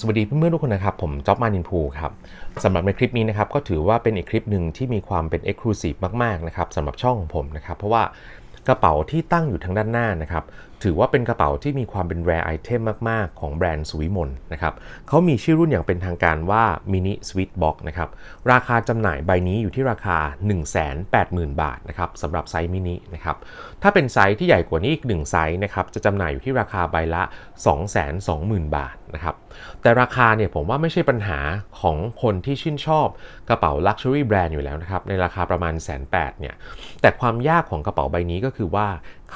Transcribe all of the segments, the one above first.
สวัสดีเพื่อนๆทุกคนนะครับ ผมจ็อบมานินพูครับสำหรับในคลิปนี้นะครับ ก็ถือว่าเป็นอีกคลิปหนึ่งที่มีความเป็นเอ็กซ์คลูซีฟมาก ๆ นะครับสำหรับช่องของผมนะครับ เพราะว่ากระเป๋าที่ตั้งอยู่ทางด้านหน้านะครับถือว่าเป็นกระเป๋าที่มีความเป็นแรร์ไอเทมมาก ๆ ของแบรนด์สวิมลนะครับเขามีชื่อรุ่นอย่างเป็นทางการว่ามินิสวิตบ็อกนะครับ ราคาจำหน่ายใบนี้อยู่ที่ราคา 180,000 บาทนะครับสำหรับไซส์มินินะครับ ถ้าเป็นไซส์ที่ใหญ่กว่านี้อีก 1 ไซส์นะครับจะจำหน่ายอยู่ที่ราคาใบละ 220,000 บาทนะครับ แต่ราคาเนี่ยผมว่าไม่ใช่ปัญหาของคนที่ชื่นชอบกระเป๋าลักชัวรี่แบรนด์อยู่แล้วนะครับในราคาประมาณแสนแปดเนี่ย แต่ความยากของกระเป๋าใบนี้ก็คือว่า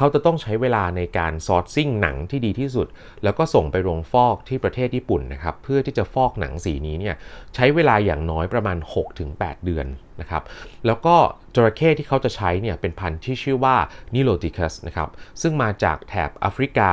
เขาจะต้องใช้เวลาในการซอร์ซิ่งหนังที่ดีที่สุด แล้วก็ส่งไปโรงฟอกที่ประเทศญี่ปุ่นนะครับ เพื่อที่จะฟอกหนังสีนี้เนี่ยใช้เวลาอย่างน้อยประมาณ 6-8 เดือนนะครับแล้วก็จระเข้ที่เขาจะใช้เนี่ยเป็นพันธุ์ที่ชื่อว่านิโลติคัสนะครับซึ่งมาจากแถบแอฟริกา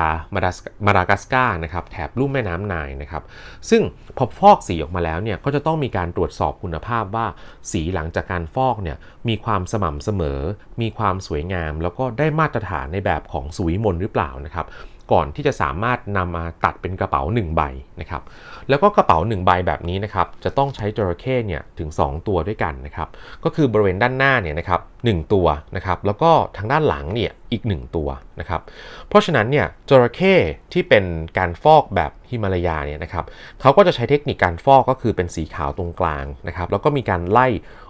มาดากัสกานะครับแถบลุ่มแม่น้ำนายนะครับ ซึ่งพอฟอกสีออกมาแล้วเนี่ยก็จะต้องมีการตรวจสอบคุณภาพว่า สีหลังจากการฟอกเนี่ยมีความสม่ำเสมอ มีความสวยงาม แล้วก็ได้มาตรฐานในแบบของสุวิมลหรือเปล่านะครับก่อนที่จะสามารถนำมาตัดเป็นกระเป๋า1ใบนะครับ แล้วก็กระเป๋า1ใบแบบนี้นะครับ จะต้องใช้จระเข้เนี่ยถึง 2 ตัวด้วยกันนะครับ ก็คือบริเวณด้านหน้าเนี่ยนะครับหตัวนะครับ แล้วก็ทางด้านหลังเนี่ยอีก 1 ตัวนะครับ เพราะฉะนั้นเนี่ยจระเข้ที่เป็นการฟอกแบบฮิมาลายาเนี่ยนะครับเขาก็จะใช้เทคนิคการฟอกก็คือเป็นสีขาวตรงกลางนะครับ แล้วก็มีการไล่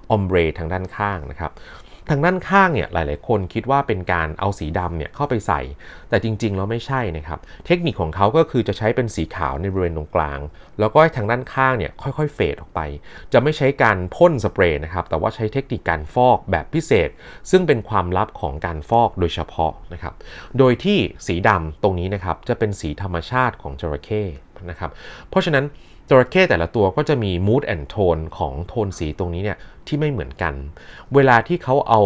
ออมเบรทางด้านข้างนะครับทางด้านข้างเนี่ยหลายๆ คนคิดว่าเป็นการเอาสีดำเนี่ยเข้าไปใส่ แต่จริงๆแล้วไม่ใช่นะครับเทคนิคของเขาก็คือจะใช้เป็นสีขาวในบริเวณตรงกลาง แล้วก็ทางด้านข้างเนี่ยค่อย ๆ เฟดออกไป จะไม่ใช้การพ่นสเปรย์นะครับแต่ว่าใช้เทคนิคการฟอกแบบพิเศษ ซึ่งเป็นความลับของการฟอกโดยเฉพาะนะครับโดยที่สีดำตรงนี้นะครับจะเป็นสีธรรมชาติของจระเข้นะครับ เพราะฉะนั้นจระเข้แต่ละตัวก็จะมี mood and tone ของโทนสีตรงนี้เนี่ยที่ไม่เหมือนกัน เวลาที่เขาเอา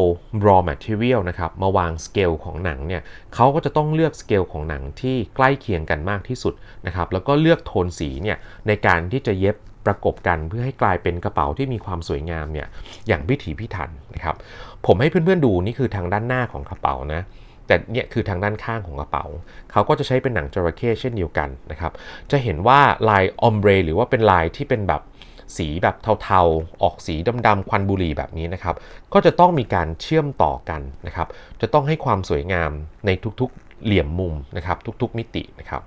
raw material นะครับมาวางสเกลของหนังเนี่ยเขาก็จะต้องเลือกสเกลของหนังที่ใกล้เคียงกันมากที่สุดนะครับแล้วก็เลือกโทนสีเนี่ยในการที่จะเย็บประกบกันเพื่อให้กลายเป็นกระเป๋าที่มีความสวยงามเนี่ยอย่างพิถีพิถันนะครับ ผมให้เพื่อนๆดูนี่คือทางด้านหน้าของกระเป๋านะแต่เนี่ยคือทางด้านข้างของกระเป๋า เขาก็จะใช้เป็นหนังจระเข้เช่นเดียวกันนะครับ จะเห็นว่าลายออมเบรหรือว่าเป็นลายที่เป็นแบบสีแบบเทาๆ ออกสีดำๆควันบุหรี่แบบนี้นะครับ ก็จะต้องมีการเชื่อมต่อกันนะครับ จะต้องให้ความสวยงามในทุกๆ เหลี่ยมมุมนะครับทุกๆมิตินะครับ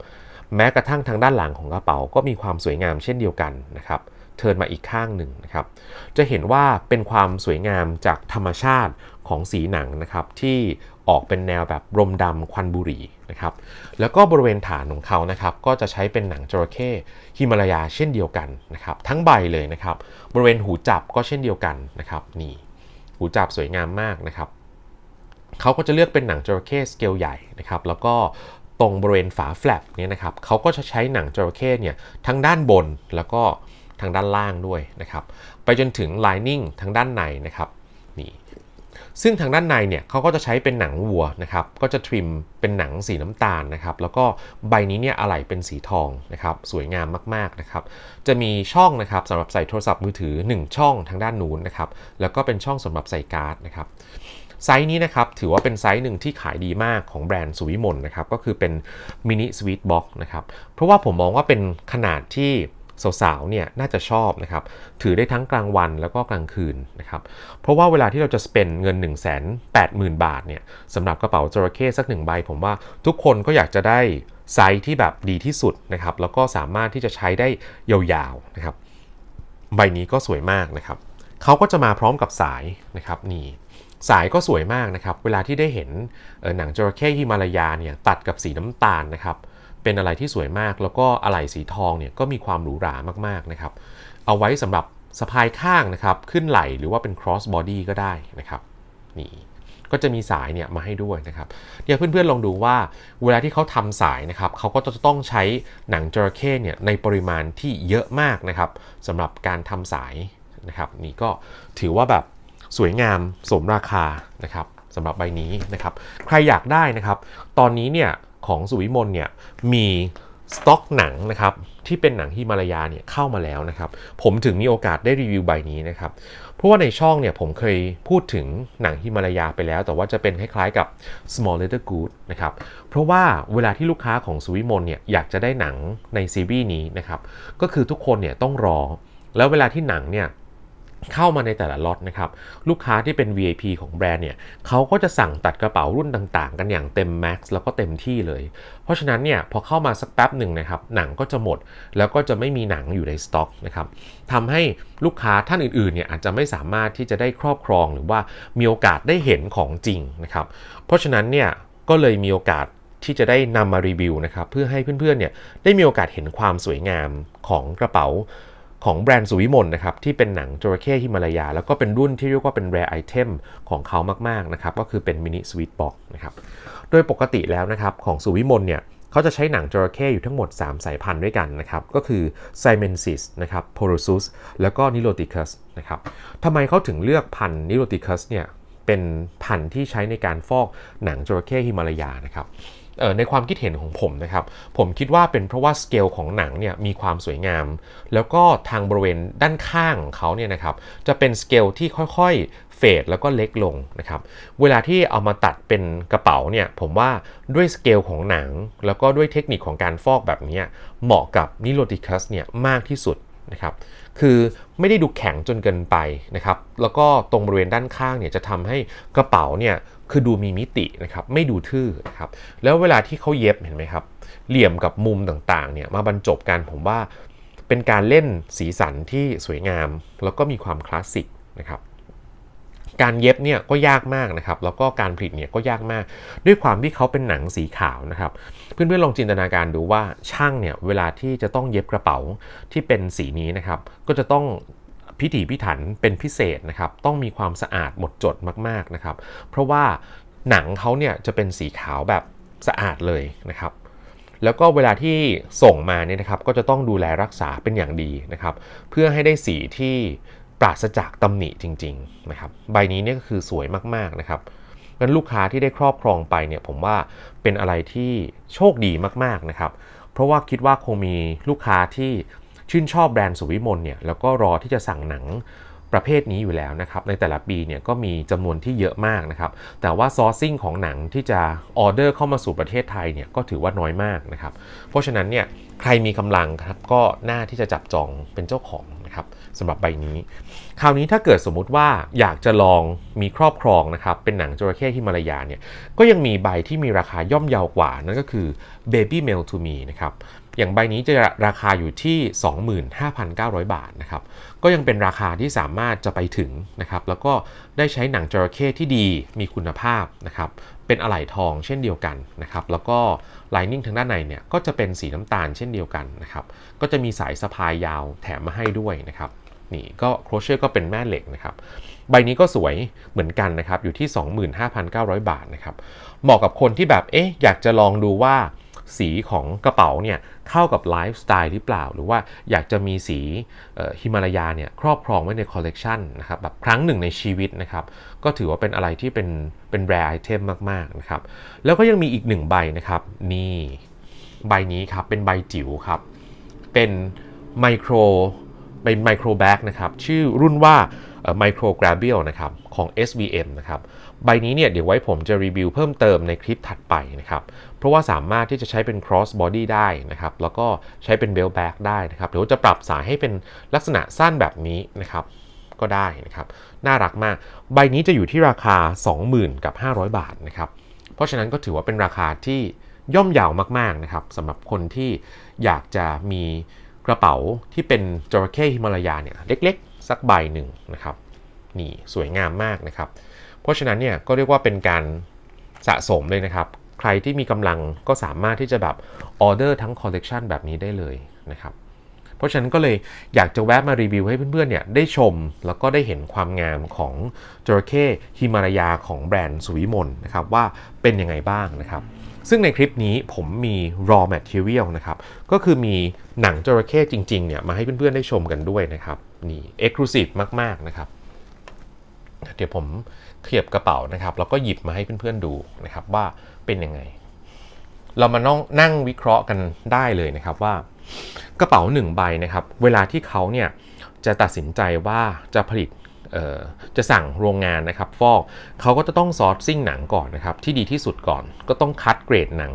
แม้กระทั่งทางด้านหลังของกระเป๋าก็มีความสวยงามเช่นเดียวกันนะครับเทินมาอีกข้างหนึ่งนะครับจะเห็นว่าเป็นความสวยงามจากธรรมชาติของสีหนังนะครับที่ออกเป็นแนวแบบรมดำควันบุหรี่นะครับ แล้วก็บริเวณฐานของเขานะครับก็จะใช้เป็นหนังจระเข้ฮิมาลายาเช่นเดียวกันนะครับทั้งใบเลยนะครับบริเวณหูจับก็เช่นเดียวกันนะครับนี่หูจับสวยงามมากนะครับเขาก็จะเลือกเป็นหนังจระเข้สเกลใหญ่นะครับแล้วก็ตรงบริเวณฝาแฟลปเนี่ยนะครับเขาก็จะใช้หนังจระเข้เนี่ยทั้งด้านบนแล้วก็ทางด้านล่างด้วยนะครับไปจนถึงไลนิ่งทางด้านในนะครับนี่ซึ่งทางด้านในเนี่ยเขาก็จะใช้เป็นหนังวัวนะครับ ก็จะทริมเป็นหนังสีน้ำตาลนะครับ แล้วก็ใบนี้เนี่ยอะไหล่เป็นสีทองนะครับ สวยงามมากๆนะครับ จะมีช่องนะครับสำหรับใส่โทรศัพท์มือถือ 1 ช่องทางด้านนู้นนะครับ แล้วก็เป็นช่องสำหรับใส่การ์ดนะครับ ไซส์นี้นะครับ ถือว่าเป็นไซส์หนึ่งที่ขายดีมากของแบรนด์สุวิมลนะครับ ก็คือเป็นมินิสวิตบ็อกนะครับ เพราะว่าผมมองว่าเป็นขนาดที่สาวๆเนี่ยน่าจะชอบนะครับถือได้ทั้งกลางวันแล้วก็กลางคืนนะครับ เพราะว่าเวลาที่เราจะสเปนเงิน 1 8 0 0 0 0 บาทเนี่ยสำหรับกระเป๋าจระเข้สักหนึ่งใบ ผมว่าทุกคนก็อยากจะได้ไซส์ที่แบบดีที่สุดนะครับ แล้วก็สามารถที่จะใช้ได้ยาวๆนะครับ ใบนี้ก็สวยมากนะครับเขาก็จะมาพร้อมกับสายนะครับนี่ สายก็สวยมากนะครับ เวลาที่ได้เห็นหนังจระเข้ฮิมาลายาเนี่ยตัดกับสีน้ำตาลนะครับเป็นอะไรที่สวยมากแล้วก็อะไหล่สีทองเนี่ยก็มีความหรูหรามาก ๆนะครับ เอาไว้สำหรับสะพายข้างนะครับ ขึ้นไหล่หรือว่าเป็น cross body ก็ได้นะครับนี่ก็จะมีสายเนี่ยมาให้ด้วยนะครับเดี๋ยวเพื่อนๆลองดูว่าเวลาที่เขาทำสายนะครับเขาก็จะต้องใช้หนังจระเข้เนี่ยในปริมาณที่เยอะมากนะครับสำหรับการทำสายนะครับนี่ก็ถือว่าแบบสวยงามสมราคานะครับสำหรับใบนี้นะครับ ใครอยากได้นะครับ ตอนนี้เนี่ยของสุวิมลเนี่ยมีสต็อกหนังนะครับที่เป็นหนังฮิมาลายาเนี่ยเข้ามาแล้วนะครับผมถึงมีโอกาสได้รีวิวใบนี้นะครับ เพราะว่าในช่องเนี่ยผมเคยพูดถึงหนังฮิมาลายาไปแล้ว แต่ว่าจะเป็นคล้ายๆกับ small letter good นะครับเพราะว่าเวลาที่ลูกค้าของสุวิมลเนี่ยอยากจะได้หนังในซีรีส์นี้นะครับก็คือทุกคนเนี่ยต้องรอ แล้วเวลาที่หนังเนี่ยเข้ามาในแต่ละล็อตนะครับลูกค้าที่เป็น VIP ของแบรนด์เนี่ยเขาก็จะสั่งตัดกระเป๋ารุ่นต่างๆ กันอย่างเต็มแม็กซ์แล้วก็เต็มที่เลย เพราะฉะนั้นเนี่ยพอเข้ามาสักแป๊บหนึ่งนะครับหนังก็จะหมด แล้วก็จะไม่มีหนังอยู่ในสต็อกนะครับทำให้ลูกค้าท่านอื่นๆเนี่ย อาจจะไม่สามารถที่จะได้ครอบครองหรือว่ามีโอกาสได้เห็นของจริงนะครับเพราะฉะนั้นเนี่ยก็เลยมีโอกาสที่จะได้นำมารีวิวนะครับเพื่อให้เพื่อนๆเนี่ยได้มีโอกาสเห็นความสวยงามของกระเป๋าของแบรนด์สุวิมลนะครับที่เป็นหนังจระเข้ฮิมาลายา แล้วก็เป็นรุ่นที่เรียกว่าเป็นรร์ไอเทมของเขามากๆนะครับก็คือเป็นมินิสวิตบ็อกนะครับโดยปกติแล้วนะครับของสุวิมลเนี่ยเขาจะใช้หนังจระเข้อยู่ทั้งหมด 3 สายพันธุ์ด้วยกันนะครับก็คือไซเมนซิสนะครับโพลูซุสแล้วก็นิโรติคัสนะครับทำไมเขาถึงเลือกพันธุ์นิโรติคัสเนี่ยเป็นพันธุ์ที่ใช้ในการฟอกหนังจระเข้ฮิมาลายานะครับในความคิดเห็นของผมนะครับ ผมคิดว่าเป็นเพราะว่าสเกลของหนังเนี่ยมีความสวยงาม แล้วก็ทางบริเวณด้านข้างของเขาเนี่ยนะครับจะเป็นสเกลที่ค่อยๆเฟดแล้วก็เล็กลงนะครับเวลาที่เอามาตัดเป็นกระเป๋าเนี่ยผมว่าด้วยสเกลของหนังแล้วก็ด้วยเทคนิคของการฟอกแบบนี้เหมาะกับนิโรติคัสเนี่ยมากที่สุดนะครับคือไม่ได้ดูแข็งจนเกินไปนะครับแล้วก็ตรงบริเวณด้านข้างเนี่ยจะทำให้กระเป๋าเนี่ยคือ ดูมีมิตินะครับไม่ดูทื่อนะครับแล้วเวลาที่เขาเย็บเห็นไหมครับ เหลี่ยมกับมุมต่างๆเนี่ยมาบรรจบกันผมว่าเป็นการเล่นสีสันที่สวยงาม แล้วก็มีความคลาสสิกนะครับการเย็บเนี่ยก็ยากมากนะครับแล้วก็การผลิตเนี่ยก็ยากมาก ด้วยความที่เขาเป็นหนังสีขาวนะครับ เพื่อน ๆ ลองจินตนาการดูว่าช่างเนี่ยเวลาที่จะต้องเย็บกระเป๋าที่เป็นสีนี้นะครับ ก็จะต้องพิถีพิถันเป็นพิเศษนะครับต้องมีความสะอาดหมดจดมากๆนะครับเพราะว่าหนังเขาเนี่ยจะเป็นสีขาวแบบสะอาดเลยนะครับแล้วก็เวลาที่ส่งมาเนี่ยนะครับก็จะต้องดูแลรักษาเป็นอย่างดีนะครับเพื่อให้ได้สีที่ปราศจากตำหนิจริงๆนะครับใบนี้เนี่ยก็คือสวยมากๆนะครับงั้นลูกค้าที่ได้ครอบครองไปเนี่ยผมว่าเป็นอะไรที่โชคดีมากๆนะครับเพราะว่าคิดว่าคงมีลูกค้าที่ชื่นชอบแบรนด์สุวิมลเนี่ยแล้วก็รอที่จะสั่งหนังประเภทนี้อยู่แล้วนะครับ ในแต่ละปีเนี่ยก็มีจำนวนที่เยอะมากนะครับ แต่ว่าซอร์ซิ่งของหนังที่จะออเดอร์เข้ามาสู่ประเทศไทยเนี่ยก็ถือว่าน้อยมากนะครับ เพราะฉะนั้นเนี่ยใครมีกำลังครับก็น่าที่จะจับจองเป็นเจ้าของนะครับสำหรับใบนี้ คราวนี้ถ้าเกิดสมมุติว่าอยากจะลองมีครอบครองนะครับ เป็นหนังจระเข้ฮิมาลายาเนี่ยก็ยังมีใบที่มีราคาย่อมเยาวกว่านั่นก็คือ Baby Mail to Me นะครับอย่างใบนี้จะราคาอยู่ที่ 25,900 บาทนะครับ ก็ยังเป็นราคาที่สามารถจะไปถึงนะครับ แล้วก็ได้ใช้หนังจระเข้ที่ดี มีคุณภาพนะครับ เป็นอะไหล่ทองเช่นเดียวกันนะครับ แล้วก็ไลนิ่งทางด้านในเนี่ยก็จะเป็นสีน้ำตาลเช่นเดียวกันนะครับ ก็จะมีสายสะพายยาวแถมมาให้ด้วยนะครับ นี่ก็โครเชต์ก็เป็นแม่เหล็กนะครับ ใบนี้ก็สวยเหมือนกันนะครับ อยู่ที่ 25,900 บาทนะครับ เหมาะกับคนที่แบบเอ๊ะอยากจะลองดูว่าสีของกระเป๋าเนี่ย เข้ากับไลฟ์สไตล์หรือเปล่าหรือว่าอยากจะมีสีฮิมาลายาเนี่ย ครอบครองไว้ในคอลเลกชันนะครับแบบครั้งหนึ่งในชีวิตนะครับ ก็ถือว่าเป็นอะไรที่เป็นเป็นแร์ไอเทมมาก ๆ นะครับ แล้วก็ยังมีอีกหนึ่งใบนะครับ นี่ใบนี้ครับ เป็นใบจิ๋วครับ เป็นไมโครเป็นไมโครแบ็กนะครับ ชื่อรุ่นว่าไมโครกราเบลนะครับของ SVM นะครับ ใบนี้เนี่ยเดี๋ยวไว้ผมจะรีวิวเพิ่มเติมในคลิปถัดไปนะครับ เพราะว่าสามารถที่จะใช้เป็น cross body ได้นะครับ แล้วก็ใช้เป็น bell back ได้นะครับเดี๋ยวจะปรับสายให้เป็นลักษณะสั้นแบบนี้นะครับ ก็ได้นะครับ น่ารักมาก ใบนี้จะอยู่ที่ราคา 20,000กับ500 บาทนะครับ เพราะฉะนั้นก็ถือว่าเป็นราคาที่ย่อมเยาวมากๆนะครับสำหรับคนที่อยากจะมีกระเป๋าที่เป็นจระเข้ฮิมาลายาเนี่ยเล็กๆสักใบหนึ่งนะครับนี่สวยงามมากนะครับ เพราะฉะนั้นเนี่ยก็เรียกว่าเป็นการสะสมเลยนะครับ ใครที่มีกำลังก็สามารถที่จะแบบออเดอร์ทั้งคอลเลกชันแบบนี้ได้เลยนะครับ เพราะฉะนั้นก็เลยอยากจะแวะมารีวิวให้เพื่อนๆเนี่ยได้ชมแล้วก็ได้เห็นความงามของจระเข้ฮิมารายาของแบรนด์สุวิมลนะครับว่าเป็นยังไงบ้างนะครับ ซึ่งในคลิปนี้ผมมี raw material นะครับก็คือมีหนังจระเข้จริงๆเนี่ยมาให้เพื่อนๆได้ชมกันด้วยนะครับนี่เอ็กซ์คลูซีฟมากๆนะครับ เดี๋ยวผมเทียบกระเป๋านะครับแล้วก็หยิบมาให้เพื่อนๆ ดู นะครับ ว่าเป็นยังไง เรามาน้องนั่งวิเคราะห์กันได้เลยนะครับว่า กระเป๋าหนึ่งใบนะครับเวลาที่เขาเนี่ยจะตัดสินใจว่าจะผลิตจะสั่งโรงงานนะครับ ฟอกเขาก็จะต้องซอร์ซิ่งหนังก่อนนะครับ ที่ดีที่สุดก่อนก็ต้องคัดเกรดหนัง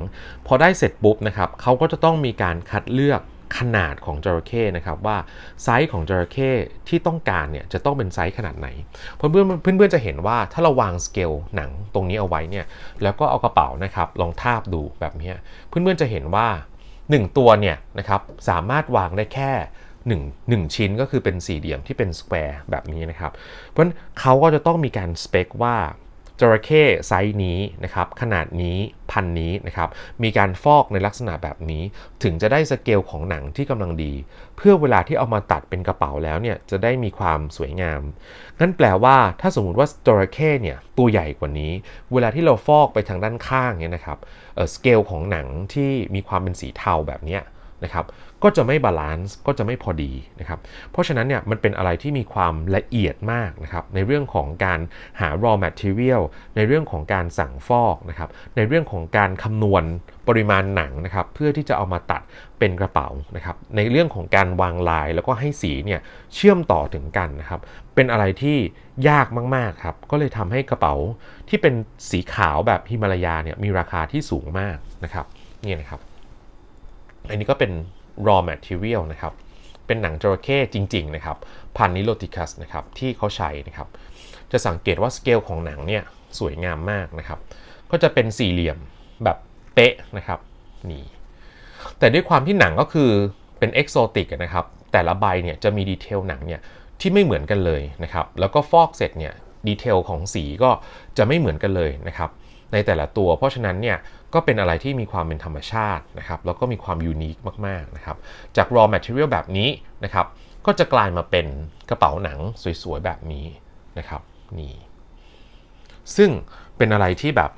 พอได้เสร็จปุ๊บนะครับเขาก็จะต้องมีการคัดเลือกขนาดของจระเข้นะครับว่าไซส์ของจระเข้ที่ต้องการเนี่ย จะต้องเป็นไซส์ขนาดไหน เพื่อนเพื่อนเพื่อนจะเห็นว่าถ้าเราวางสเกลหนังตรงนี้เอาไว้เนี่ย แล้วก็เอากระเป๋านะครับ ลองทาบดูแบบนี้เพื่อนเพื่อนจะเห็นว่า 1 ตัวเนี่ยนะครับ สามารถวางได้แค่1 1ชิ้นก็คือเป็นสี่เหลี่ยมที่เป็นสแควร์แบบนี้นะครับ เพราะนนั้เขาก็จะต้องมีการสเปคว่าจระเข้ไซส์นี้นะครับขนาดนี้พันนี้นะครับมีการฟอกในลักษณะแบบนี้ ถึงจะได้สเกลของหนังที่กำลังดี เพื่อเวลาที่เอามาตัดเป็นกระเป๋าแล้วเนี่ยจะได้มีความสวยงามงั้นแปลว่าถ้าสมมติว่าจระเข้เนี่ยตัวใหญ่กว่านี้ เวลาที่เราฟอกไปทางด้านข้างเนี่ยนะครับเสเกลของหนังที่มีความเป็นสีเทาแบบนี้นะครับก็จะไม่บาลานซ์ก็จะไม่พอดีนะครับเพราะฉะนั้นเนี่ยมันเป็นอะไรที่มีความละเอียดมากนะครับ ในเรื่องของการหา raw material ในเรื่องของการสั่งฟอกนะครับในเรื่องของการคำนวณปริมาณหนังนะครับเพื่อที่จะเอามาตัดเป็นกระเป๋านะครับ ในเรื่องของการวางลายแล้วก็ให้สีเนี่ยเชื่อมต่อถึงกันนะครับเป็นอะไรที่ยากมากๆครับก็เลยทำให้กระเป๋าที่เป็นสีขาวแบบฮิมาลายาเนี่ยมีราคาที่สูงมากนะครับ นี่นะครับอันนี้ก็เป็น raw material นะครับ เป็นหนังจระเข้จริง ๆ นะครับ พันนิโลติคัสนะครับที่เขาใช้นะครับ จะสังเกตว่าสเกลของหนังเนี่ยสวยงามมากนะครับ ก็จะเป็นสี่เหลี่ยมแบบเป๊ะนะครับนี่ แต่ด้วยความที่หนังก็คือเป็นเอ็กโซติกนะครับ แต่ละใบเนี่ยจะมีดีเทลหนังเนี่ยที่ไม่เหมือนกันเลยนะครับ แล้วก็ฟอกเสร็จเนี่ยดีเทลของสีก็จะไม่เหมือนกันเลยนะครับในแต่ละตัว เพราะฉะนั้นเนี่ย ก็เป็นอะไรที่มีความเป็นธรรมชาตินะครับ แล้วก็มีความยูนิคมากๆนะครับ จาก raw material แบบนี้นะครับ ก็จะกลายมาเป็นกระเป๋าหนัง สวยๆ แบบนี้นะครับนี่ ซึ่งเป็นอะไรที่แบบ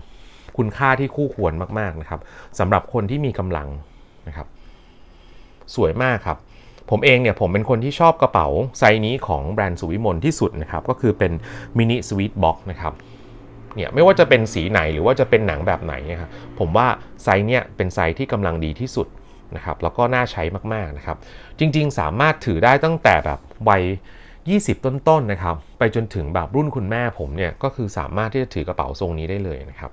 คุณค่าที่คู่ควรมากๆนะครับสำหรับคนที่มีกำลังนะครับ สวยมากครับ ผมเอง เนี่ยผมเป็นคนที่ชอบกระเป๋าไซส์นี้ของแบรนด์สุวิมลที่สุดนะครับก็คือเป็นมินิสวิตบ็อกนะครับเนี่ยไม่ว่าจะเป็นสีไหนหรือว่าจะเป็นหนังแบบไหนนะครับผมว่าไซส์เนี่ยเป็นไซส์ที่กำลังดีที่สุดนะครับ แล้วก็น่าใช้มากๆนะครับ จริงๆสามารถถือได้ตั้งแต่แบบวัย20 ต้นๆนนะครับ ไปจนถึงแบบรุ่นคุณแม่ผมเนี่ยก็คือสามารถที่จะถือกระเป๋าทรงนี้ได้เลยนะครับ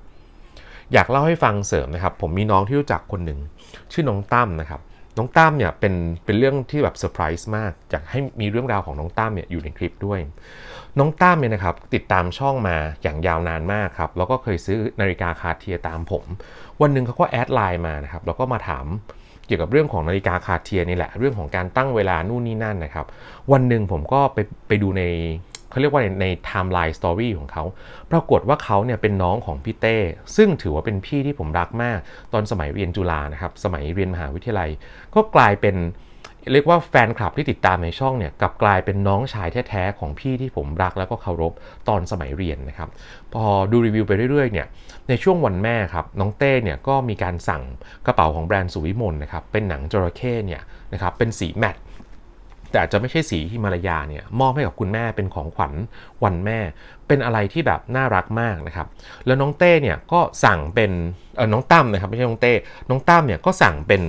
อยากเล่าให้ฟังเสริมนะครับ ผมมีน้องที่รู้จักคนหนึ่ง ชื่อน้องตั้มนะครับน้องตั้มเนี่ยเป็นเป็นเรื่องที่แบบเซอร์ไพรส์มากจากให้มีเรื่องราวของน้องตั้มเนี่ยอยู่ในคลิปด้วย น้องตั้มเนี่ยนะครับติดตามช่องมาอย่างยาวนานมากครับแล้วก็เคยซื้อนาฬิกาคาเทียตามผม วันหนึ่งเขาก็แอดไลน์มานะครับแล้วก็มาถามเกี่ยวกับเรื่องของนาฬิกาคาเทียนี่แหละ เรื่องของการตั้งเวลานู่นนี่นั่นนะครับวันหนึ่งผมก็ไปไปดูในเขาเรียกว่าในไทม์ไลน์สตอรี่ของเขา ปรากฏว่าเขาเนี่ยเป็นน้องของพี่เต้ ซึ่งถือว่าเป็นพี่ที่ผมรักมาก ตอนสมัยเรียนจุฬานะครับสมัยเรียนมหาวิทยาลัย ก็กลายเป็นเรียกว่าแฟนคลับที่ติดตามในช่องเนี่ยกับกลายเป็นน้องชายแท้ๆของพี่ที่ผมรักแล้วก็เคารพตอนสมัยเรียนนะครับพอดูรีวิวไปเรื่อยๆเนี่ยในช่วงวันแม่ครับน้องเต้เนี่ยก็มีการสั่งกระเป๋าของแบรนด์สุวิมลนะครับเป็นหนังจระเข้เนี่ยนะครับเป็นสีแมตตแต่จะไม่ใช่สีฮิมาลายาเนี่ยมอบให้กับคุณแม่เป็นของขวัญวันแม่ เป็นอะไรที่แบบน่ารักมากนะครับแล้วน้องเต้เนี่ยก็สั่งเป็นเออน้องตั้มนะครับไม่ใช่น้องเต้น้องตั้มเนี่ยก็สั่งเป็น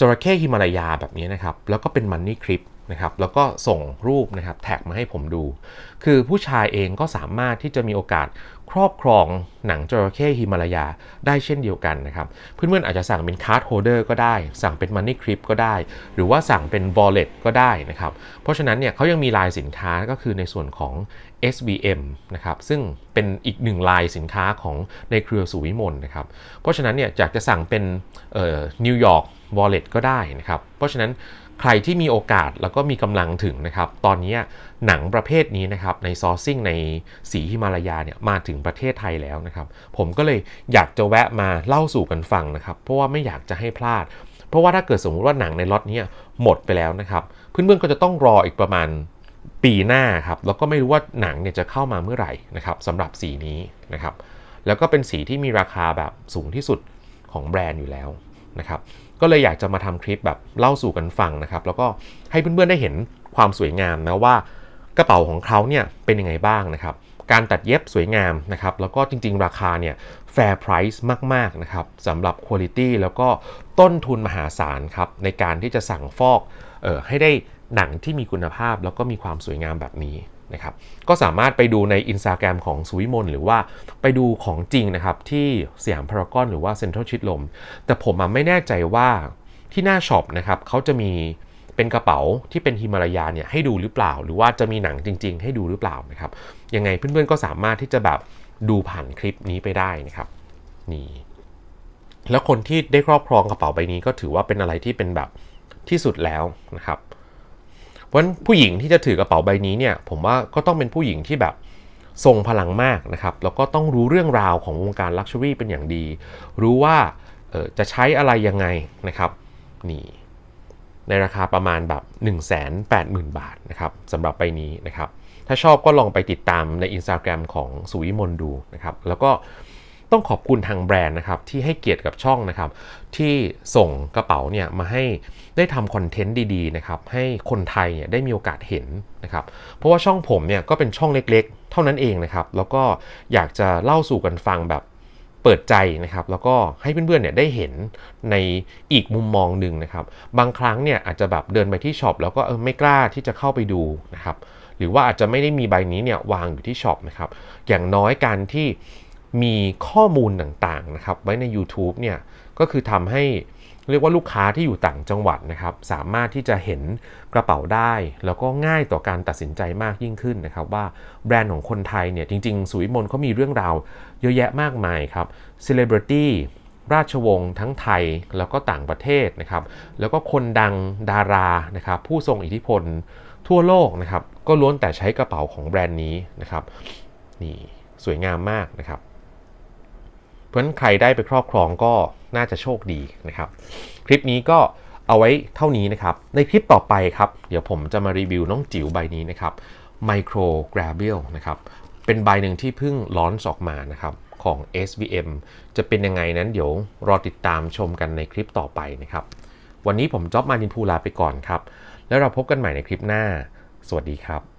จระเข้ฮิมาลายาแบบนี้นะครับแล้วก็เป็นมันนี่คลิปนะครับแล้วก็ส่งรูปนะครับแท็กมาให้ผมดู คือผู้ชายเองก็สามารถที่จะมีโอกาสครอบครองหนังจระเข้ฮิมาลายาได้เช่นเดียวกันนะครับ เพื่อนๆอาจจะสั่งเป็นคาร์ดโฮเดอร์ก็ได้ สั่งเป็นมันนี่คริปก็ได้ หรือว่าสั่งเป็นวอลเล็ตก็ได้นะครับ เพราะฉะนั้นเนี่ยเขายังมีลายสินค้าก็คือในส่วนของ SVM นะครับซึ่งเป็นอีกหนึ่งลายสินค้าของในเครือสุวิมลนะครับเพราะฉะนั้นเนี่ยจากจะสั่งเป็นนิวยอร์กวอลเล็ตก็ได้นะครับเพราะฉะนั้นใครที่มีโอกาสแล้วก็มีกำลังถึงนะครับตอนนี้หนังประเภทนี้นะครับในซอร์ซิ่งในสีฮิมาลายาเนี่ยมาถึงประเทศไทยแล้วนะครับผมก็เลยอยากจะแวะมาเล่าสู่กันฟังนะครับ เพราะว่าไม่อยากจะให้พลาด เพราะว่าถ้าเกิดสมมติว่าหนังในล็อตนี้หมดไปแล้วนะครับเพื่อนๆก็จะต้องรออีกประมาณปีหน้าครับ แล้วก็ไม่รู้ว่าหนังเนี่ยจะเข้ามาเมื่อไหร่นะครับสำหรับสีนี้นะครับแล้วก็เป็นสีที่มีราคาแบบสูงที่สุดของแบรนด์อยู่แล้วนะครับก็เลยอยากจะมาทำคลิปแบบเล่าสู่กันฟังนะครับแล้วก็ให้เพื่อนๆได้เห็นความสวยงามนะว่ากระเป๋าของเขาเนี่ยเป็นยังไงบ้างนะครับ การตัดเย็บสวยงามนะครับแล้วก็จริงๆราคาเนี่ยแฟร์ไพรซ์มากๆนะครับสำหรับคุณภาพแล้วก็ต้นทุนมหาศาลครับในการที่จะสั่งฟอกออให้ได้หนังที่มีคุณภาพแล้วก็มีความสวยงามแบบนี้นะครับ ก็สามารถไปดูใน Instagram ของ สุวิมล หรือว่าไปดูของจริงนะครับที่สยามพารากอนหรือว่าเซ็นทรัลชิดลมแต่ผมไม่แน่ใจว่าที่หน้าช็อปนะครับ เขาจะมีเป็นกระเป๋าที่เป็นฮิมาลายาเนี่ยให้ดูหรือเปล่า หรือว่าจะมีหนังจริง ๆ ให้ดูหรือเปล่านะครับ ยังไงเพื่อนๆ ก็สามารถที่จะแบบดูผ่านคลิปนี้ไปได้นะครับนี่ แล้วคนที่ได้ครอบครองกระเป๋าใบนี้ก็ถือว่าเป็นอะไรที่เป็นแบบที่สุดแล้วนะครับพราะฉะนั้นผู้หญิงที่จะถือกระเป๋าใบนี้เนี่ยผมว่าก็ต้องเป็นผู้หญิงที่แบบทรงพลังมากนะครับ แล้วก็ต้องรู้เรื่องราวของวงการลักชัวรี่เป็นอย่างดี รู้ว่าจะใช้อะไรยังไงนะครับ นี่ ในราคาประมาณแบบ 180,000 บาทนะครับสำหรับใบนี้นะครับ ถ้าชอบก็ลองไปติดตามใน Instagram ของสุวิมลดูนะครับแล้วก็ต้องขอบคุณทางแบรนด์นะครับที่ให้เกียรติกับช่องนะครับที่ส่งกระเป๋าเนี่ยมาให้ได้ทำคอนเทนต์ดีๆนะครับให้คนไทยเนี่ยได้มีโอกาสเห็นนะครับเพราะว่าช่องผมเนี่ยก็เป็นช่องเล็กๆ เท่านั้นเองนะครับแล้วก็อยากจะเล่าสู่กันฟังแบบเปิดใจนะครับแล้วก็ให้เพื่อนๆเนี่ยได้เห็นในอีกมุมมองหนึ่งนะครับบางครั้งเนี่ยอาจจะแบบเดินไปที่ช็อปแล้วก็เออไม่กล้าที่จะเข้าไปดูนะครับหรือว่าอาจจะไม่ได้มีใบนี้เนี่ยวางอยู่ที่ช็อปนะครับอย่างน้อยการที่มีข้อมูลต่างๆนะครับ ไว้ใน YouTube เนี่ยก็คือทำให้เรียกว่าลูกค้าที่อยู่ต่างจังหวัดนะครับ สามารถที่จะเห็นกระเป๋าได้ แล้วก็ง่ายต่อการตัดสินใจมากยิ่งขึ้นนะครับ ว่าแบรนด์ของคนไทยเนี่ยจริงๆ สุวิมลเขามีเรื่องราวเยอะแยะมากมายครับเซเลบริตี้ราชวงศ์ทั้งไทยแล้วก็ต่างประเทศนะครับ แล้วก็คนดังดารานะครับผู้ทรงอิทธิพลทั่วโลกนะครับ ก็ล้วนแต่ใช้กระเป๋าของแบรนด์นี้นะครับ นี่สวยงามมากนะครับพราะฉะนั้นใครได้ไปครอบครองก็น่าจะโชคดีนะครับ คลิปนี้ก็เอาไว้เท่านี้นะครับ ในคลิปต่อไปครับเดี๋ยวผมจะมารีวิวน้องจิ๋วใบนี้นะครับไมโครกร a เบ l ลนะครับเป็นใบหนึ่งที่เพิ่งลอนออกมานะครับของ SVM จะเป็นยังไงนั้นเดี๋ยวรอติดตามชมกันในคลิปต่อไปนะครับ วันนี้ผมจ๊อบมานินพูลาไปก่อนครับ แล้วเราพบกันใหม่ในคลิปหน้าสวัสดีครับ